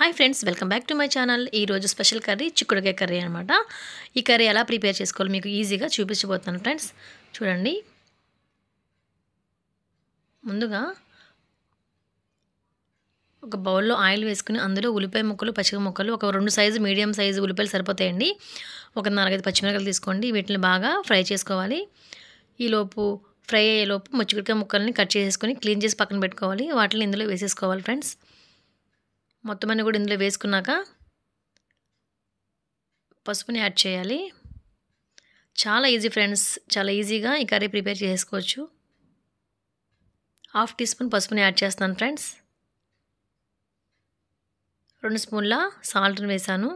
hi friends welcome back to my channel ఈరోజు special curry చిక్కుడుకాయ curry అనమాట ఈ కర్రీ ఎలా ప్రిపేర్ చేసుకోవాలి మీకు ఈజీగా చూపించబోతున్నాను ఫ్రెండ్స్ చూడండి ముందుగా ఒక బౌల్లో ఆయిల్ వేసుకుని అందులో ఉల్లిపాయ ముక్కలు పచ్చిక ముక్కలు ఒక రెండు సైజు మీడియం సైజు ఉల్లిపాయలు సరిపోతాయండి ఒక నాలుగైదు పచ్చిమిరకాయలు తీసుకోండి వీటిని బాగా ఫ్రై చేసుకోవాలి ఈలోపు ఫ్రై అయ్యేలోపు ముచ్చిగుడికాయ ముక్కల్ని కట్ చేసుకొని క్లీన్ చేసి పక్కన పెట్టుకోవాలి వాటిని ఇందులో వేసేసుకోవాలి ఫ్రెండ్స్ మొత్తం అన్నీ కూడా ఇందులో వేసుకున్నాక పసుపుని యాడ్ చేయాలి చాలా ఈజీ ఫ్రెండ్స్ చాలా ఈజీగా ఈ కర్రీ ప్రిపేర్ చేసుకోవచ్చు హాఫ్ టీ స్పూన్ పసుపుని యాడ్ చేస్తాను ఫ్రెండ్స్ రెండు స్పూన్ల సాల్ట్ని వేసాను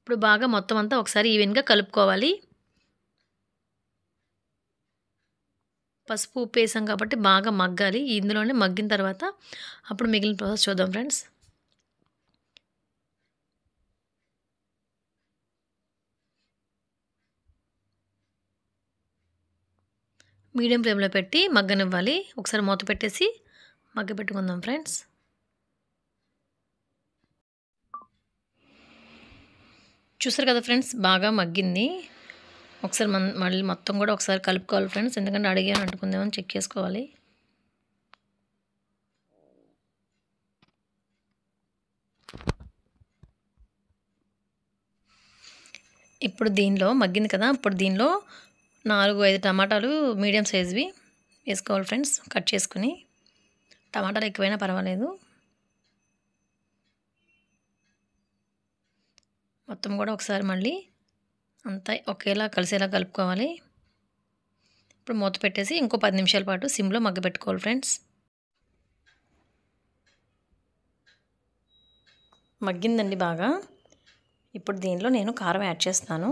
ఇప్పుడు బాగా మొత్తం అంతా ఒకసారి ఈవెన్గా కలుపుకోవాలి పసుపు ఉప్పు వేసాం కాబట్టి బాగా మగ్గాలి ఇందులోనే మగ్గిన తర్వాత అప్పుడు మిగిలిన ప్రాసెస్ చూద్దాం ఫ్రెండ్స్ మీడియం ఫ్లేమ్లో పెట్టి మగ్గనివ్వాలి ఒకసారి మూత పెట్టేసి మగ్గ పెట్టుకుందాం ఫ్రెండ్స్ చూసారు కదా ఫ్రెండ్స్ బాగా మగ్గింది ఒకసారి మళ్ళీ మొత్తం కూడా ఒకసారి కలుపుకోవాలి ఫ్రెండ్స్ ఎందుకంటే అడిగాను అంటుకుందేమని చెక్ చేసుకోవాలి ఇప్పుడు దీనిలో మగ్గింది కదా ఇప్పుడు దీనిలో నాలుగు ఐదు టమాటాలు మీడియం సైజ్వి వేసుకోవాలి ఫ్రెండ్స్ కట్ చేసుకుని టమాటాలు ఎక్కువైనా పర్వాలేదు మొత్తం కూడా ఒకసారి మళ్ళీ అంతా ఒకేలా కలిసేలా కలుపుకోవాలి ఇప్పుడు మూత పెట్టేసి ఇంకో పది నిమిషాల పాటు సిమ్లో మగ్గ పెట్టుకోవాలి ఫ్రెండ్స్ మగ్గిందండి బాగా ఇప్పుడు దీనిలో నేను కారం యాడ్ చేస్తున్నాను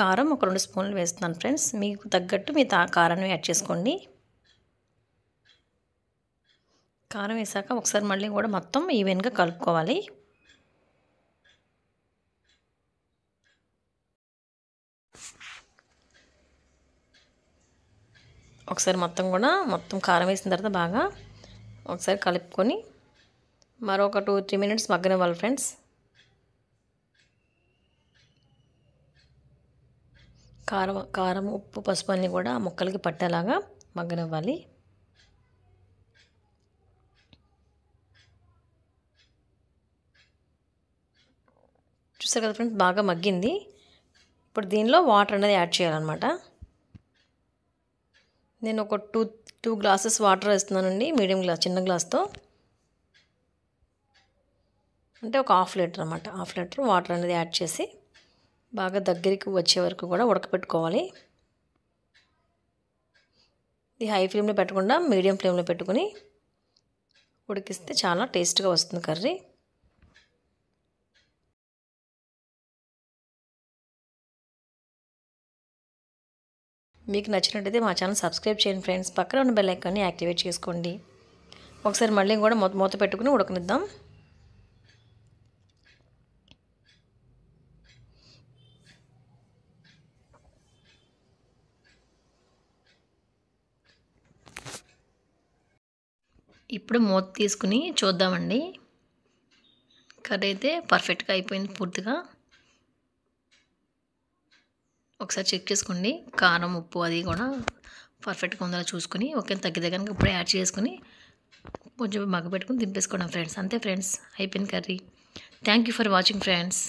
కారం ఒక రెండు స్పూన్లు వేస్తున్నాను ఫ్రెండ్స్ మీకు తగ్గట్టు మీ తా కారాన్ని యాడ్ చేసుకోండి కారం వేసాక ఒకసారి మళ్ళీ కూడా మొత్తం ఈవెన్గా కలుపుకోవాలి ఒకసారి మొత్తం కూడా మొత్తం కారం వేసిన తర్వాత బాగా ఒకసారి కలుపుకొని మరొక టూ త్రీ మినిట్స్ మగ్గనివ్వాలి ఫ్రెండ్స్ కారం కారం ఉప్పు పసుపు అన్నీ కూడా ముక్కలకి పట్టేలాగా మగ్గనివ్వాలి చూసారు కదా ఫ్రెండ్స్ బాగా మగ్గింది ఇప్పుడు దీనిలో వాటర్ అనేది యాడ్ చేయాలన్నమాట నేను ఒక టూ టూ గ్లాసెస్ వాటర్ వేస్తున్నానండి మీడియం గ్లాస్ చిన్న గ్లాస్తో అంటే ఒక హాఫ్ లీటర్ అనమాట హాఫ్ లీటర్ వాటర్ అనేది యాడ్ చేసి బాగా దగ్గరికి వచ్చే వరకు కూడా ఉడకపెట్టుకోవాలి ఇది హై ఫ్లేమ్లో పెట్టకుండా మీడియం ఫ్లేమ్లో పెట్టుకుని ఉడికిస్తే చాలా టేస్ట్గా వస్తుంది కర్రీ మీకు నచ్చినట్టయితే మా ఛానల్ సబ్స్క్రైబ్ చేయండి ఫ్రెండ్స్ పక్కన ఉన్న బెల్ ఐకాన్ని యాక్టివేట్ చేసుకోండి ఒకసారి మళ్ళీ కూడా మూత మూత పెట్టుకుని ఉడకనిద్దాం ఇప్పుడు మూత తీసుకుని చూద్దామండి కర్రీ అయితే పర్ఫెక్ట్గా అయిపోయింది పూర్తిగా ఒకసారి చెక్ చేసుకోండి కారం ఉప్పు అది కూడా పర్ఫెక్ట్గా ఉందో చూసుకుని ఓకే తగ్గితే కనుక ఇప్పుడు యాడ్ చేసుకుని కొంచెం మగ్గ పెట్టుకుని దింపేసుకోవడం ఫ్రెండ్స్ అంతే ఫ్రెండ్స్ అయిపోయింది curry thank you for watching friends